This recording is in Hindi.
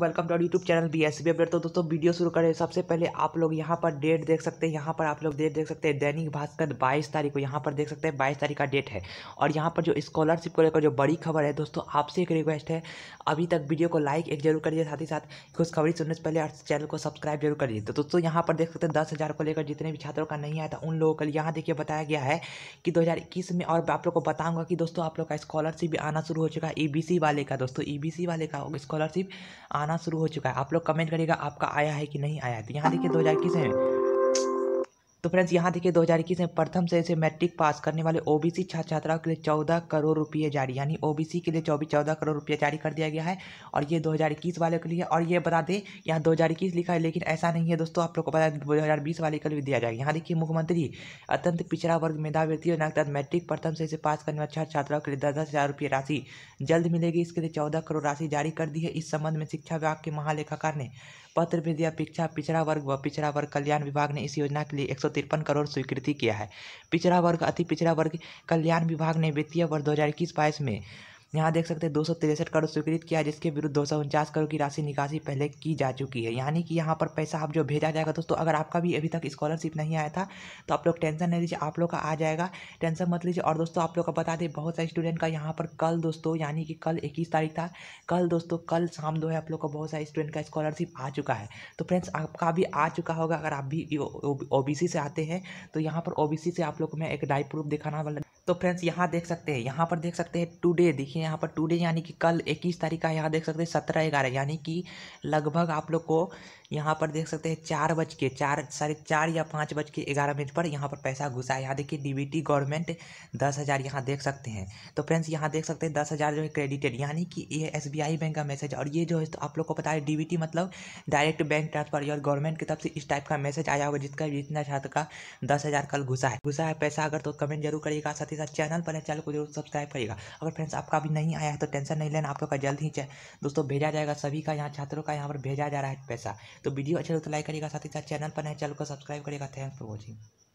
welcome to YouTube channel B S B update तो दोस्तों वीडियो शुरू करें सबसे पहले आप लोग यहाँ पर डेट देख सकते हैं यहाँ पर आप लोग डेट देख सकते हैं दैनिक भास्कर 22 तारीख को यहाँ पर देख सकते हैं 22 तारीख का डेट है और यहाँ पर जो स्कॉलरशिप को लेकर जो बड़ी खबर है दोस्तों आपसे एक रिक्वेस्ट है अभी तक वीडियो को लाइक एक जरूर करिए साथ ही साथ खुशखबरी सुनने से पहले चैनल को सब्सक्राइब जरूर करिए तो दोस्तों यहाँ पर देख सकते हैं दस को लेकर जितने भी छात्रों का नहीं आया था उन लोगों के लिए यहाँ देखिए बताया गया है कि दो में और आप लोग को बताऊँगा कि दोस्तों आप लोग का स्कॉलरशिप भी आना शुरू हो चुका है ई वाले का दोस्तों ई वाले का स्कॉलरशिप आना आना शुरू हो चुका है आप लोग कमेंट करिएगा आपका आया है कि नहीं आया है तो यहाँ देखिए दो हज़ार किस में तो फ्रेंड्स यहाँ देखिए 2021 में प्रथम से ऐसे मैट्रिक पास करने वाले ओबीसी छात्र छात्राओं के लिए 14 करोड़ रुपये जारी यानी ओबीसी के लिए चौबीस चौदह करोड़ रुपये जारी कर दिया गया है और ये 2021 वाले के लिए और ये बता दें यहाँ 2021 लिखा है लेकिन ऐसा नहीं है दोस्तों आप लोग को पता है दो वाले के लिए दिया जाएगा यहाँ देखिए मुख्यमंत्री अत्यंत पिछड़ा वर्ग मेधावृत्ति योजना के तहत मैट्रिक प्रथम से इसे पास करने वाले छात्र छात्राओं के लिए दस हज़ार रुपये राशि जल्द मिलेगी इसके लिए चौदह करोड़ राशि जारी कर दी है इस संबंध में शिक्षा विभाग के महालेखाकार ने पत्र भी दिया पिछड़ा वर्ग व पिछड़ा वर्ग कल्याण विभाग ने इस योजना के लिए एक करोड़ स्वीकृति किया है पिछड़ा वर्ग अति पिछड़ा वर्ग कल्याण विभाग ने वित्तीय वर्ष दो हज़ार इक्कीस बाईस में यहाँ देख सकते हैं दो करोड़ स्वीकृत किया जिसके विरुद्ध दो करोड़ की राशि निकासी पहले की जा चुकी है यानी कि यहाँ पर पैसा आप जो भेजा जाएगा दोस्तों अगर आपका भी अभी तक स्कॉलरशिप नहीं आया था तो आप लोग टेंशन नहीं लीजिए आप लोग का आ जाएगा टेंशन मत लीजिए और दोस्तों आप लोग का बता दें बहुत सारे स्टूडेंट का यहाँ पर कल दोस्तों यानी कि कल इक्कीस तारीख था कल दोस्तों कल शाम दो है आप लोग का बहुत सारे स्टूडेंट का स्कॉलरशिप आ चुका है तो फ्रेंड्स आपका भी आ चुका होगा अगर आप भी ओ से आते हैं तो यहाँ पर ओ से आप लोग को मैं एक डाइव प्रूफ दिखाना वाला तो फ्रेंड्स यहाँ देख सकते हैं यहाँ पर देख सकते हैं टुडे देखिए यहाँ पर टुडे यानी कि कल इक्कीस तारीख का यहाँ देख सकते हैं सत्रह ग्यारह यानी कि लगभग आप लोग को यहाँ पर देख सकते हैं चार बज के चार साढ़े चार या पाँच बज के ग्यारह मिनट पर यहाँ पर पैसा घुसा है यहाँ देखिए डीबीटी गवर्नमेंट दस हज़ार यहाँ देख सकते हैं तो फ्रेंड्स यहाँ देख सकते हैं दस हज़ार जो है क्रेडिटेड यानी कि ये एस बैंक का मैसेज और ये जो है तो आप लोग को पता है डी मतलब डायरेक्ट बैंक ट्रांसफर और गवर्नमेंट की तरफ से इस टाइप का मैसेज आया होगा जिसका जितना छात्र का दस हज़ार कल घुसा है घुसा है पैसा अगर तो कमेंट जरूर करिएगा साथ ही करिएगा चैनल पर है चैनल को जरूर सब्सक्राइब करिएगा अगर फ्रेंड्स आपका अभी नहीं आया है तो टेंशन नहीं लेना आप लोग का जल्द ही दोस्तों भेजा जाएगा सभी का यहाँ छात्रों का यहाँ पर भेजा जा रहा है पैसा तो वीडियो अच्छा लगता तो लाइक करिएगा साथ ही साथ चैनल पर है चैनल को सब्सक्राइब करिएगा थैंक्स फॉर वॉचिंग